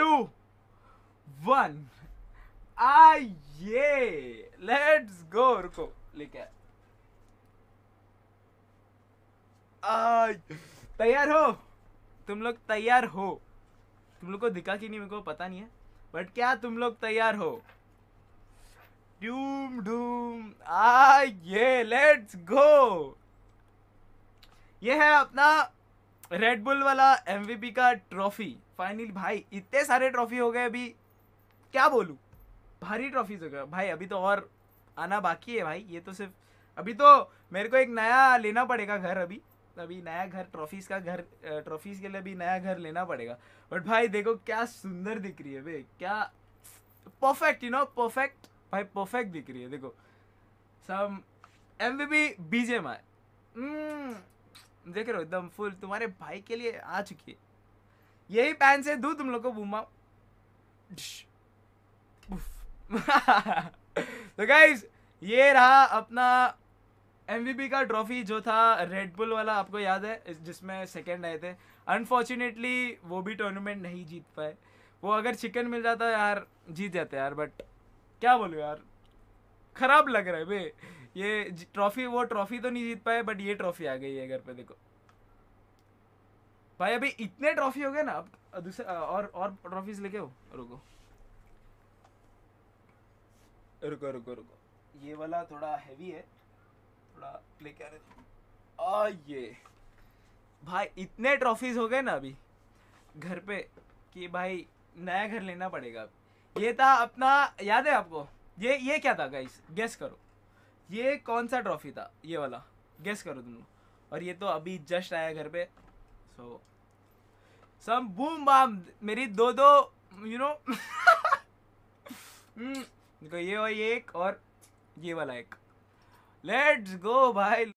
to one आइए let's go रुको लेके तैयार हो तुम लोग तैयार हो तुम लोग को दिखा कि नहीं मेरे को पता नहीं है बट क्या तुम लोग तैयार हो डूम डूम आइए लेट्स गो ये है अपना रेडबुल वाला एमवीपी का ट्रॉफी फाइनली भाई इतने सारे ट्रॉफी हो गए अभी क्या बोलूँ भारी ट्रॉफीज हो गए भाई अभी तो और आना बाकी है भाई ये तो सिर्फ अभी तो मेरे को एक नया लेना पड़ेगा घर अभी अभी नया घर ट्रॉफीज का घर ट्रॉफीज के लिए अभी नया घर लेना पड़ेगा बट भाई देखो क्या सुंदर दिख रही है भाई क्या परफेक्ट यू नो परफेक्ट भाई परफेक्ट दिख रही है देखो सम एम वी बी बीजे माए देख रहे हो एकदम फुल तुम्हारे भाई के लिए आ चुकी है यही पैन से दू तुम लोग को बूमा तो गाइज ये रहा अपना एम का ट्रॉफी जो था रेडबुल वाला आपको याद है जिसमें सेकेंड आए थे अनफॉर्चुनेटली वो भी टूर्नामेंट नहीं जीत पाए वो अगर चिकन मिल जाता यार जीत जाते यार बट क्या बोलो यार खराब लग रहा है भाई ये ट्रॉफी वो ट्रॉफी तो नहीं जीत पाए बट ये ट्रॉफी आ गई है घर पे देखो भाई अभी इतने ट्रॉफी हो गए ना अब दूसरे और और ट्रॉफीज लेके हो रुको रुको रुको रुको ये वाला थोड़ा हैवी है थोड़ा प्ले कर आ ये भाई इतने ट्रॉफीज हो गए ना अभी घर पे कि भाई नया घर लेना पड़ेगा अब ये था अपना याद है आपको ये ये क्या था गाइस गेस करो ये कौन सा ट्रॉफी था ये वाला गेस करो तुम लोग और ये तो अभी जस्ट आया घर पे सो some बूम bam मेरी दो दो यू नो hmm, देखो ये वही एक और ये वाला एक लेट्स गो भाई